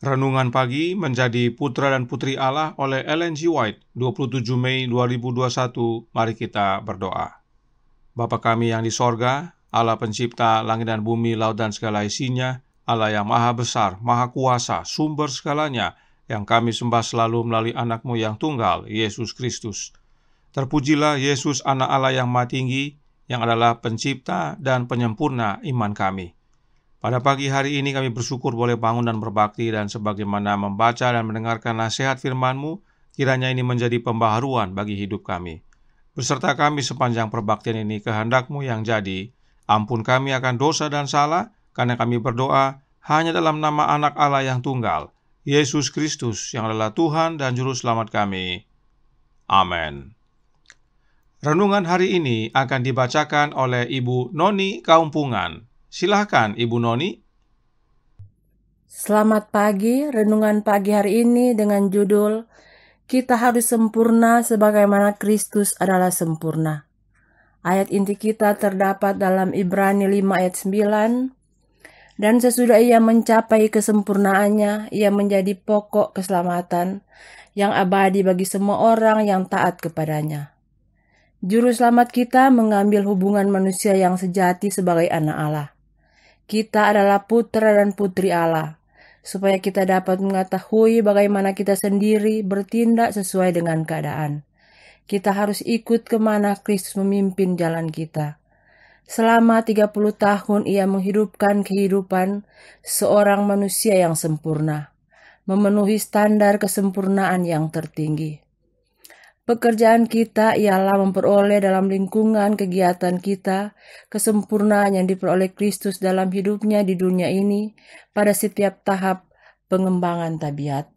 Renungan pagi menjadi putra dan putri Allah oleh Ellen G. White, 27 Mei 2021. Mari kita berdoa. Bapa kami yang di sorga, Allah pencipta langit dan bumi, laut dan segala isinya, Allah yang maha besar, maha kuasa, sumber segalanya, yang kami sembah selalu melalui anakmu yang tunggal, Yesus Kristus. Terpujilah Yesus anak Allah yang maha tinggi, yang adalah pencipta dan penyempurna iman kami. Pada pagi hari ini kami bersyukur boleh bangun dan berbakti dan sebagaimana membaca dan mendengarkan nasihat firman-Mu, kiranya ini menjadi pembaharuan bagi hidup kami. Beserta kami sepanjang perbaktian ini kehendak-Mu yang jadi, ampun kami akan dosa dan salah, karena kami berdoa hanya dalam nama anak Allah yang tunggal, Yesus Kristus yang adalah Tuhan dan Juru Selamat kami. Amin. Renungan hari ini akan dibacakan oleh Ibu Noni Kaumpungan. Silahkan, Ibu Noni. Selamat pagi, renungan pagi hari ini dengan judul Kita harus sempurna sebagaimana Kristus adalah sempurna. Ayat inti kita terdapat dalam Ibrani 5 ayat 9, dan sesudah ia mencapai kesempurnaannya, ia menjadi pokok keselamatan yang abadi bagi semua orang yang taat kepadanya. Juru selamat kita mengambil hubungan manusia yang sejati sebagai anak Allah. Kita adalah putra dan putri Allah, supaya kita dapat mengetahui bagaimana kita sendiri bertindak sesuai dengan keadaan. Kita harus ikut kemana Kristus memimpin jalan kita. Selama 30 tahun ia menghidupkan kehidupan seorang manusia yang sempurna, memenuhi standar kesempurnaan yang tertinggi. Pekerjaan kita ialah memperoleh dalam lingkungan kegiatan kita kesempurnaan yang diperoleh Kristus dalam hidupnya di dunia ini pada setiap tahap pengembangan tabiat.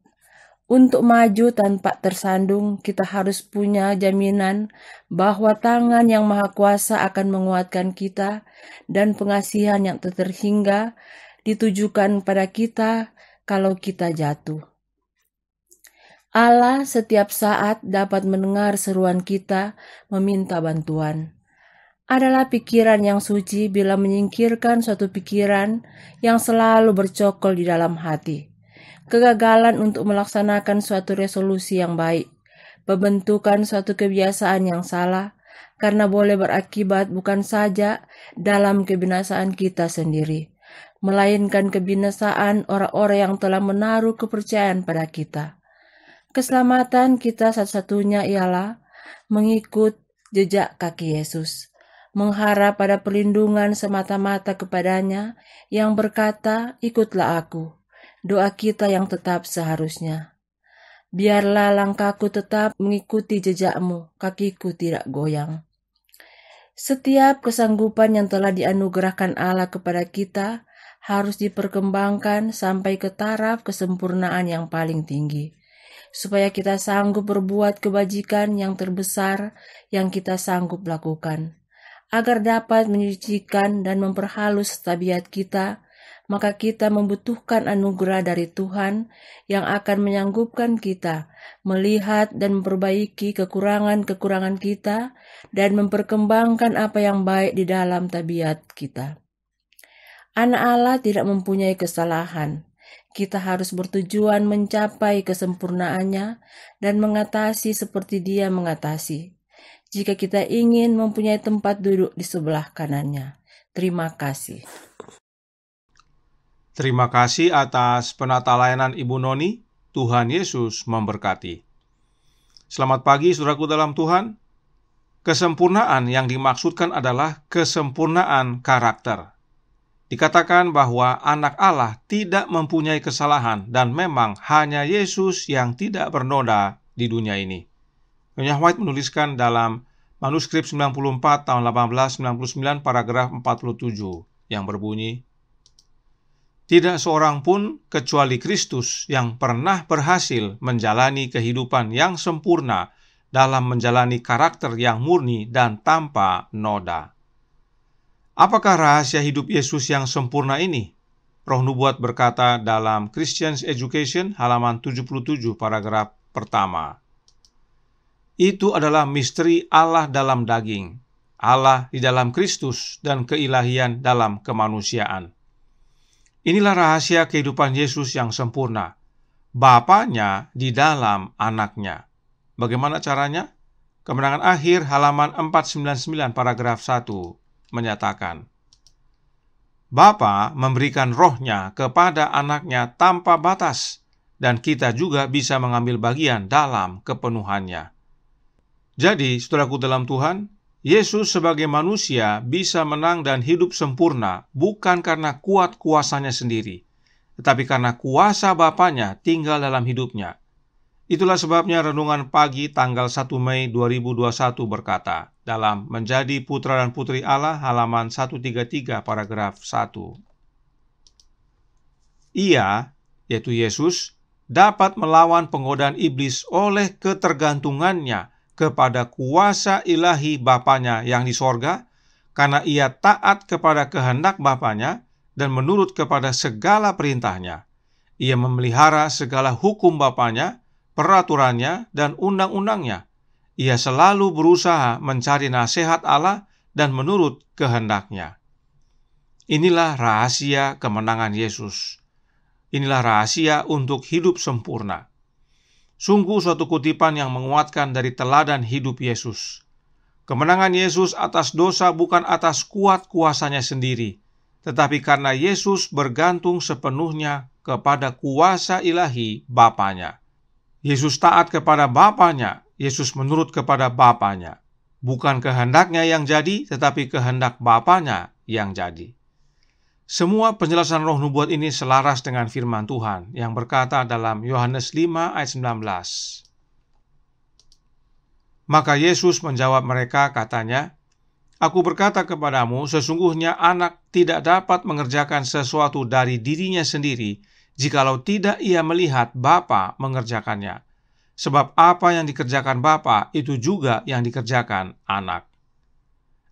Untuk maju tanpa tersandung, kita harus punya jaminan bahwa tangan yang Maha Kuasa akan menguatkan kita dan pengasihan yang terhingga ditujukan pada kita kalau kita jatuh. Allah setiap saat dapat mendengar seruan kita meminta bantuan. Adalah pikiran yang suci bila menyingkirkan suatu pikiran yang selalu bercokol di dalam hati. Kegagalan untuk melaksanakan suatu resolusi yang baik, pembentukan suatu kebiasaan yang salah, karena boleh berakibat bukan saja dalam kebinasaan kita sendiri, melainkan kebinasaan orang-orang yang telah menaruh kepercayaan pada kita. Keselamatan kita satu-satunya ialah mengikut jejak kaki Yesus, mengharap pada perlindungan semata-mata kepadanya yang berkata, ikutlah aku, doa kita yang tetap seharusnya. Biarlah langkahku tetap mengikuti jejakmu, kakiku tidak goyang. Setiap kesanggupan yang telah dianugerahkan Allah kepada kita harus diperkembangkan sampai ke taraf kesempurnaan yang paling tinggi supaya kita sanggup berbuat kebajikan yang terbesar yang kita sanggup lakukan, agar dapat menyucikan dan memperhalus tabiat kita, maka kita membutuhkan anugerah dari Tuhan yang akan menyanggupkan kita melihat dan memperbaiki kekurangan-kekurangan kita dan memperkembangkan apa yang baik di dalam tabiat kita. Anak Allah tidak mempunyai kesalahan, kita harus bertujuan mencapai kesempurnaannya dan mengatasi seperti Dia mengatasi. Jika kita ingin mempunyai tempat duduk di sebelah kanannya, terima kasih. Terima kasih atas penata layanan Ibu Noni. Tuhan Yesus memberkati. Selamat pagi, saudaraku dalam Tuhan. Kesempurnaan yang dimaksudkan adalah kesempurnaan karakter dikatakan bahwa anak Allah tidak mempunyai kesalahan dan memang hanya Yesus yang tidak bernoda di dunia ini. Nyonya White menuliskan dalam manuskrip 94 tahun 1899 paragraf 47 yang berbunyi tidak seorang pun kecuali Kristus yang pernah berhasil menjalani kehidupan yang sempurna dalam menjalani karakter yang murni dan tanpa noda. Apakah rahasia hidup Yesus yang sempurna ini? Roh Nubuat berkata dalam Christian's Education halaman 77 paragraf pertama. Itu adalah misteri Allah dalam daging, Allah di dalam Kristus dan keilahian dalam kemanusiaan. Inilah rahasia kehidupan Yesus yang sempurna. Bapaknya di dalam anaknya. Bagaimana caranya? Kemenangan akhir halaman 499 paragraf 1 menyatakan, Bapa memberikan rohnya kepada anaknya tanpa batas, dan kita juga bisa mengambil bagian dalam kepenuhannya. Jadi, saudaraku dalam Tuhan, Yesus sebagai manusia bisa menang dan hidup sempurna bukan karena kuat kuasanya sendiri, tetapi karena kuasa Bapaknya tinggal dalam hidupnya. Itulah sebabnya renungan pagi tanggal 1 Mei 2021 berkata, dalam Menjadi Putra dan Putri Allah halaman 133 paragraf 1. Ia, yaitu Yesus, dapat melawan penggodaan iblis oleh ketergantungannya kepada kuasa ilahi Bapaknya yang di sorga, karena ia taat kepada kehendak Bapaknya dan menurut kepada segala perintahnya. Ia memelihara segala hukum Bapaknya, peraturannya, dan undang-undangnya, ia selalu berusaha mencari nasihat Allah dan menurut kehendaknya. Inilah rahasia kemenangan Yesus. Inilah rahasia untuk hidup sempurna. Sungguh suatu kutipan yang menguatkan dari teladan hidup Yesus. Kemenangan Yesus atas dosa bukan atas kuat kuasanya sendiri, tetapi karena Yesus bergantung sepenuhnya kepada kuasa ilahi Bapanya. Yesus taat kepada Bapanya. Yesus menurut kepada bapanya, Bukan kehendaknya yang jadi, tetapi kehendak bapanya yang jadi. Semua penjelasan roh nubuat ini selaras dengan firman Tuhan yang berkata dalam Yohanes 5 ayat 19. Maka Yesus menjawab mereka katanya, Aku berkata kepadamu, sesungguhnya anak tidak dapat mengerjakan sesuatu dari dirinya sendiri, jikalau tidak ia melihat Bapa mengerjakannya sebab apa yang dikerjakan Bapa itu juga yang dikerjakan anak.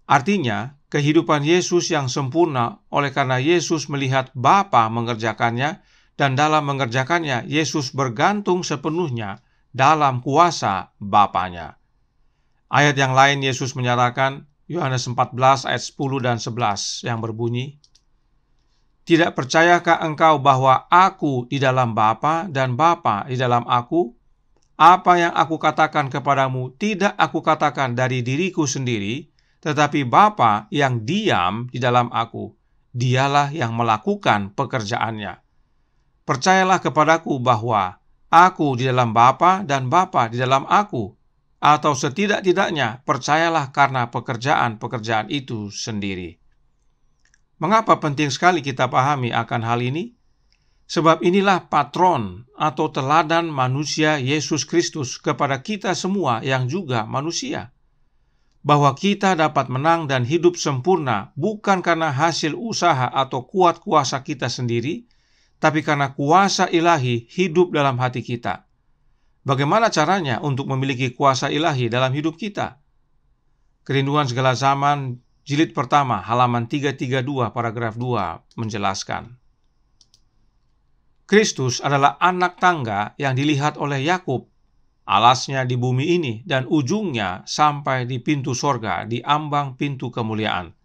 Artinya, kehidupan Yesus yang sempurna oleh karena Yesus melihat Bapa mengerjakannya dan dalam mengerjakannya Yesus bergantung sepenuhnya dalam kuasa bapanya. Ayat yang lain Yesus menyatakan Yohanes 14 ayat 10 dan 11 yang berbunyi Tidak percayakah engkau bahwa aku di dalam Bapa dan Bapa di dalam aku? Apa yang aku katakan kepadamu tidak aku katakan dari diriku sendiri, tetapi Bapa yang diam di dalam aku, dialah yang melakukan pekerjaannya. Percayalah kepadaku bahwa aku di dalam Bapa dan Bapa di dalam aku, atau setidak-tidaknya percayalah karena pekerjaan-pekerjaan itu sendiri. Mengapa penting sekali kita pahami akan hal ini? Sebab inilah patron atau teladan manusia Yesus Kristus kepada kita semua yang juga manusia. Bahwa kita dapat menang dan hidup sempurna bukan karena hasil usaha atau kuat kuasa kita sendiri, tapi karena kuasa ilahi hidup dalam hati kita. Bagaimana caranya untuk memiliki kuasa ilahi dalam hidup kita? Kerinduan segala zaman, jilid pertama, halaman 332, paragraf 2, menjelaskan. Kristus adalah anak tangga yang dilihat oleh Yakub, alasnya di bumi ini dan ujungnya sampai di pintu sorga di ambang pintu kemuliaan.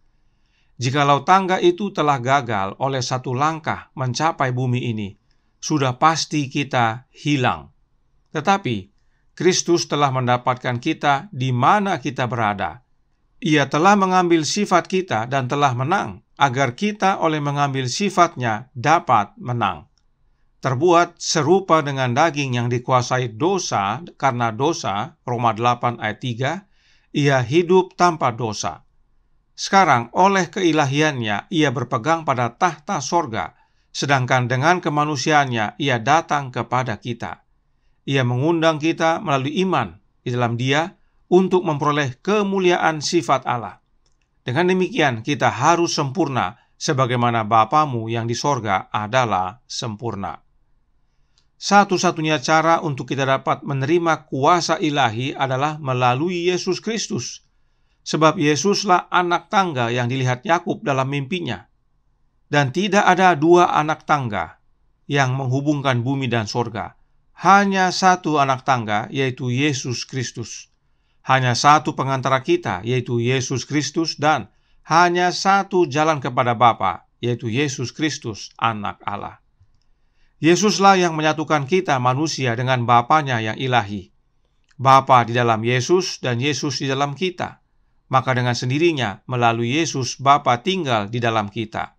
Jikalau tangga itu telah gagal oleh satu langkah mencapai bumi ini, sudah pasti kita hilang. Tetapi Kristus telah mendapatkan kita di mana kita berada. Ia telah mengambil sifat kita dan telah menang, agar kita oleh mengambil sifatnya dapat menang terbuat serupa dengan daging yang dikuasai dosa karena dosa, Roma 8 ayat 3, ia hidup tanpa dosa. Sekarang oleh keilahiannya ia berpegang pada tahta sorga, sedangkan dengan kemanusiaannya ia datang kepada kita. Ia mengundang kita melalui iman di dalam dia untuk memperoleh kemuliaan sifat Allah. Dengan demikian kita harus sempurna sebagaimana Bapamu yang di sorga adalah sempurna. Satu-satunya cara untuk kita dapat menerima kuasa ilahi adalah melalui Yesus Kristus. Sebab Yesuslah anak tangga yang dilihat Yakub dalam mimpinya. Dan tidak ada dua anak tangga yang menghubungkan bumi dan sorga. Hanya satu anak tangga, yaitu Yesus Kristus. Hanya satu pengantara kita, yaitu Yesus Kristus, dan hanya satu jalan kepada Bapa, yaitu Yesus Kristus, Anak Allah. Yesuslah yang menyatukan kita manusia dengan Bapanya yang ilahi. Bapa di dalam Yesus dan Yesus di dalam kita. Maka dengan sendirinya melalui Yesus Bapa tinggal di dalam kita.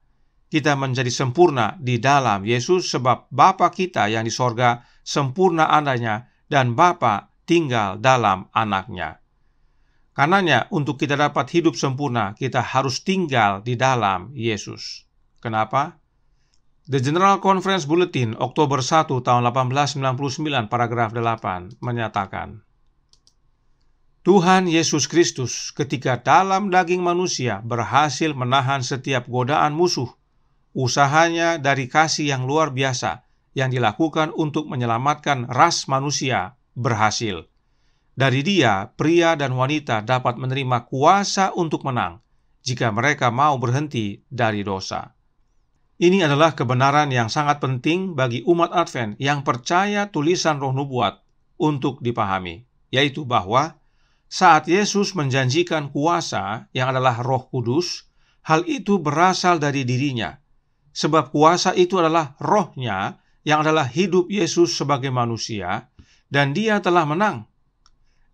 Kita menjadi sempurna di dalam Yesus sebab Bapa kita yang di sorga sempurna adanya dan Bapa tinggal dalam anaknya. Karenanya untuk kita dapat hidup sempurna kita harus tinggal di dalam Yesus. Kenapa? The General Conference Bulletin Oktober 1 tahun 1899 paragraf 8 menyatakan Tuhan Yesus Kristus ketika dalam daging manusia berhasil menahan setiap godaan musuh, usahanya dari kasih yang luar biasa yang dilakukan untuk menyelamatkan ras manusia berhasil. Dari dia, pria dan wanita dapat menerima kuasa untuk menang jika mereka mau berhenti dari dosa. Ini adalah kebenaran yang sangat penting bagi umat Advent yang percaya tulisan roh nubuat untuk dipahami, yaitu bahwa saat Yesus menjanjikan kuasa yang adalah roh kudus, hal itu berasal dari dirinya, sebab kuasa itu adalah rohnya yang adalah hidup Yesus sebagai manusia, dan dia telah menang.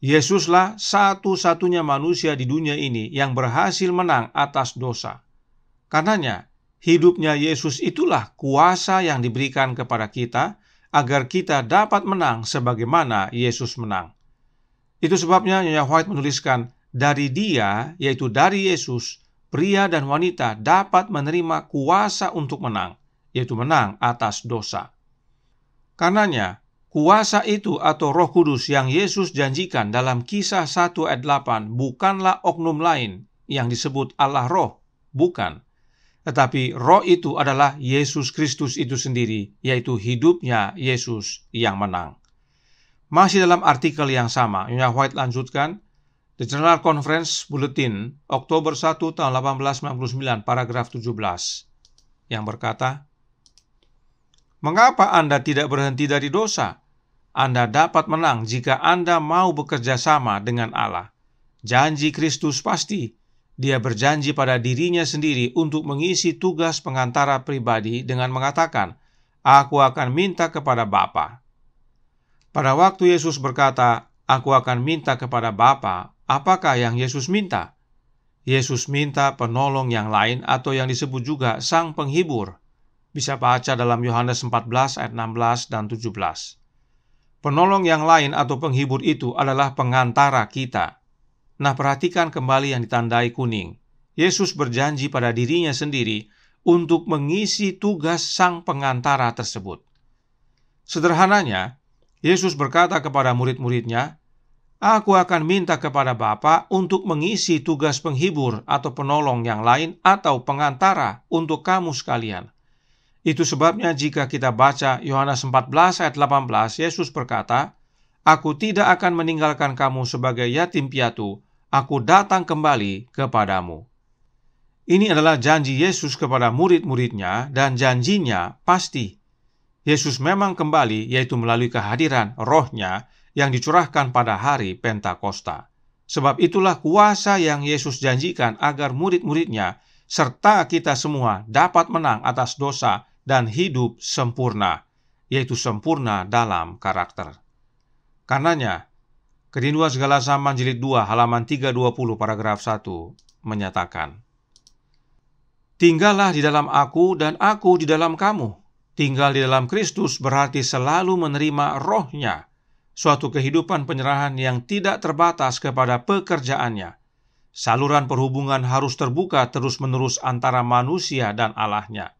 Yesuslah satu-satunya manusia di dunia ini yang berhasil menang atas dosa. Karenanya, Hidupnya Yesus itulah kuasa yang diberikan kepada kita agar kita dapat menang sebagaimana Yesus menang. Itu sebabnya Nyonya White menuliskan, dari dia, yaitu dari Yesus, pria dan wanita dapat menerima kuasa untuk menang, yaitu menang atas dosa. Karenanya, kuasa itu atau roh kudus yang Yesus janjikan dalam kisah 1 ayat 8 bukanlah oknum lain yang disebut Allah roh, bukan tetapi roh itu adalah Yesus Kristus itu sendiri, yaitu hidupnya Yesus yang menang. Masih dalam artikel yang sama, Nyonya White lanjutkan, The General Conference Bulletin, Oktober 1 tahun 1899, paragraf 17, yang berkata, Mengapa Anda tidak berhenti dari dosa? Anda dapat menang jika Anda mau bekerja sama dengan Allah. Janji Kristus pasti, dia berjanji pada dirinya sendiri untuk mengisi tugas pengantara pribadi dengan mengatakan, "Aku akan minta kepada Bapa." Pada waktu Yesus berkata, "Aku akan minta kepada Bapa," apakah yang Yesus minta? Yesus minta penolong yang lain atau yang disebut juga Sang Penghibur. Bisa baca dalam Yohanes 14 ayat 16 dan 17. Penolong yang lain atau penghibur itu adalah pengantara kita Nah, perhatikan kembali yang ditandai kuning. Yesus berjanji pada dirinya sendiri untuk mengisi tugas sang pengantara tersebut. Sederhananya, Yesus berkata kepada murid-muridnya, Aku akan minta kepada Bapa untuk mengisi tugas penghibur atau penolong yang lain atau pengantara untuk kamu sekalian. Itu sebabnya jika kita baca Yohanes 14 ayat 18, Yesus berkata, Aku tidak akan meninggalkan kamu sebagai yatim piatu. Aku datang kembali kepadamu. Ini adalah janji Yesus kepada murid-muridnya, dan janjinya pasti. Yesus memang kembali, yaitu melalui kehadiran rohnya yang dicurahkan pada hari Pentakosta. Sebab itulah kuasa yang Yesus janjikan agar murid-muridnya serta kita semua dapat menang atas dosa dan hidup sempurna, yaitu sempurna dalam karakter. Karenanya, Kedinduan Segala Zaman Jilid 2 halaman 320 paragraf 1 menyatakan, Tinggallah di dalam aku dan aku di dalam kamu. Tinggal di dalam Kristus berarti selalu menerima rohnya, suatu kehidupan penyerahan yang tidak terbatas kepada pekerjaannya. Saluran perhubungan harus terbuka terus-menerus antara manusia dan Allahnya.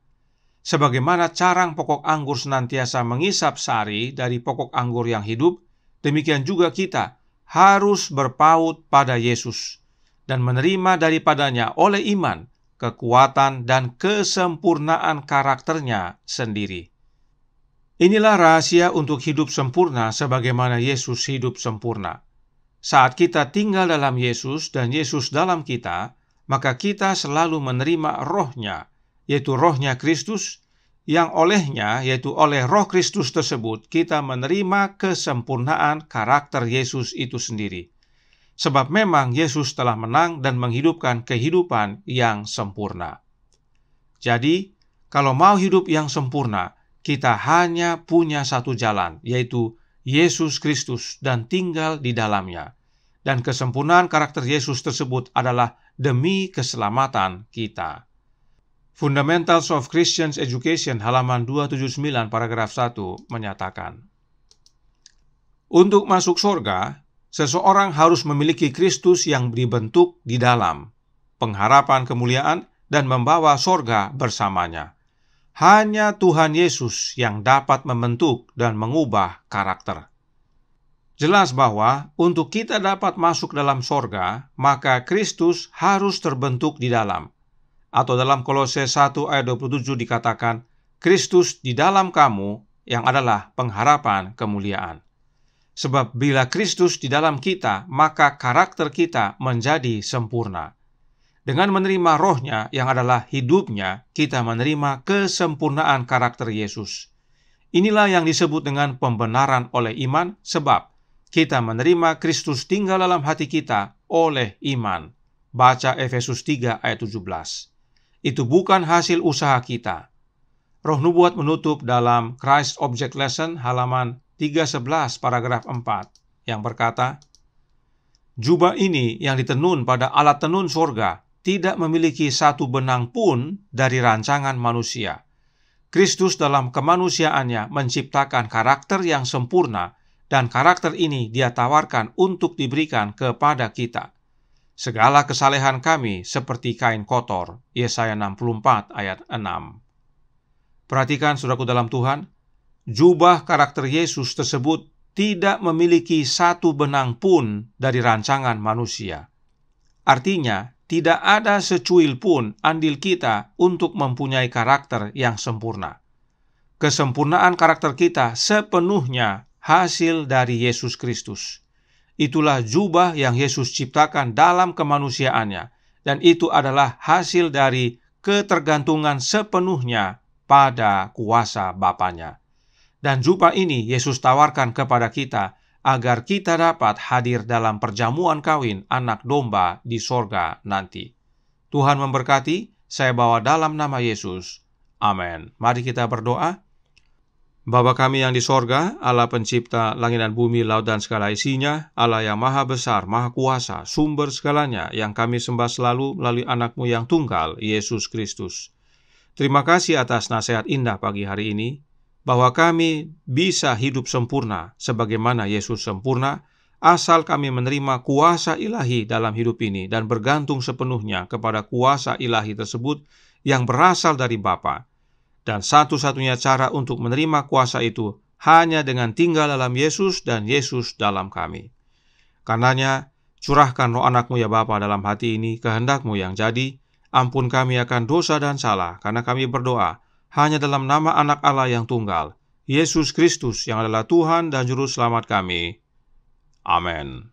Sebagaimana carang pokok anggur senantiasa mengisap sari dari pokok anggur yang hidup, demikian juga kita harus berpaut pada Yesus dan menerima daripadanya oleh iman kekuatan dan kesempurnaan karakternya sendiri. Inilah rahasia untuk hidup sempurna sebagaimana Yesus hidup sempurna. Saat kita tinggal dalam Yesus dan Yesus dalam kita, maka kita selalu menerima rohnya, yaitu rohnya Kristus yang olehnya, yaitu oleh Roh Kristus tersebut, kita menerima kesempurnaan karakter Yesus itu sendiri. Sebab memang Yesus telah menang dan menghidupkan kehidupan yang sempurna. Jadi, kalau mau hidup yang sempurna, kita hanya punya satu jalan, yaitu Yesus Kristus, dan tinggal di dalamnya. Dan kesempurnaan karakter Yesus tersebut adalah demi keselamatan kita. Fundamentals of Christian Education halaman 279 paragraf 1 menyatakan, Untuk masuk surga, seseorang harus memiliki Kristus yang dibentuk di dalam, pengharapan kemuliaan, dan membawa sorga bersamanya. Hanya Tuhan Yesus yang dapat membentuk dan mengubah karakter. Jelas bahwa untuk kita dapat masuk dalam sorga, maka Kristus harus terbentuk di dalam atau dalam Kolose 1 ayat 27 dikatakan, Kristus di dalam kamu yang adalah pengharapan kemuliaan. Sebab bila Kristus di dalam kita, maka karakter kita menjadi sempurna. Dengan menerima rohnya yang adalah hidupnya, kita menerima kesempurnaan karakter Yesus. Inilah yang disebut dengan pembenaran oleh iman sebab kita menerima Kristus tinggal dalam hati kita oleh iman. Baca Efesus 3 ayat 17. Itu bukan hasil usaha kita. Roh Nubuat menutup dalam Christ Object Lesson halaman 311 paragraf 4 yang berkata, Jubah ini yang ditenun pada alat tenun surga tidak memiliki satu benang pun dari rancangan manusia. Kristus dalam kemanusiaannya menciptakan karakter yang sempurna dan karakter ini dia tawarkan untuk diberikan kepada kita. Segala kesalehan kami seperti kain kotor. Yesaya 64 ayat 6. Perhatikan saudaraku dalam Tuhan, jubah karakter Yesus tersebut tidak memiliki satu benang pun dari rancangan manusia. Artinya, tidak ada secuil pun andil kita untuk mempunyai karakter yang sempurna. Kesempurnaan karakter kita sepenuhnya hasil dari Yesus Kristus. Itulah jubah yang Yesus ciptakan dalam kemanusiaannya, dan itu adalah hasil dari ketergantungan sepenuhnya pada kuasa Bapaknya. Dan jubah ini Yesus tawarkan kepada kita agar kita dapat hadir dalam perjamuan kawin anak domba di sorga nanti. Tuhan memberkati, saya bawa dalam nama Yesus. Amin. Mari kita berdoa. Bapa kami yang di sorga, Allah pencipta langit dan bumi, laut dan segala isinya, Allah yang maha besar, maha kuasa, sumber segalanya, yang kami sembah selalu melalui anakmu yang tunggal, Yesus Kristus. Terima kasih atas nasihat indah pagi hari ini, bahwa kami bisa hidup sempurna sebagaimana Yesus sempurna, asal kami menerima kuasa ilahi dalam hidup ini dan bergantung sepenuhnya kepada kuasa ilahi tersebut yang berasal dari Bapa dan satu-satunya cara untuk menerima kuasa itu hanya dengan tinggal dalam Yesus dan Yesus dalam kami. Karenanya, curahkan roh anakmu ya Bapa dalam hati ini, kehendakmu yang jadi, ampun kami akan dosa dan salah, karena kami berdoa hanya dalam nama anak Allah yang tunggal, Yesus Kristus yang adalah Tuhan dan Juru Selamat kami. Amin.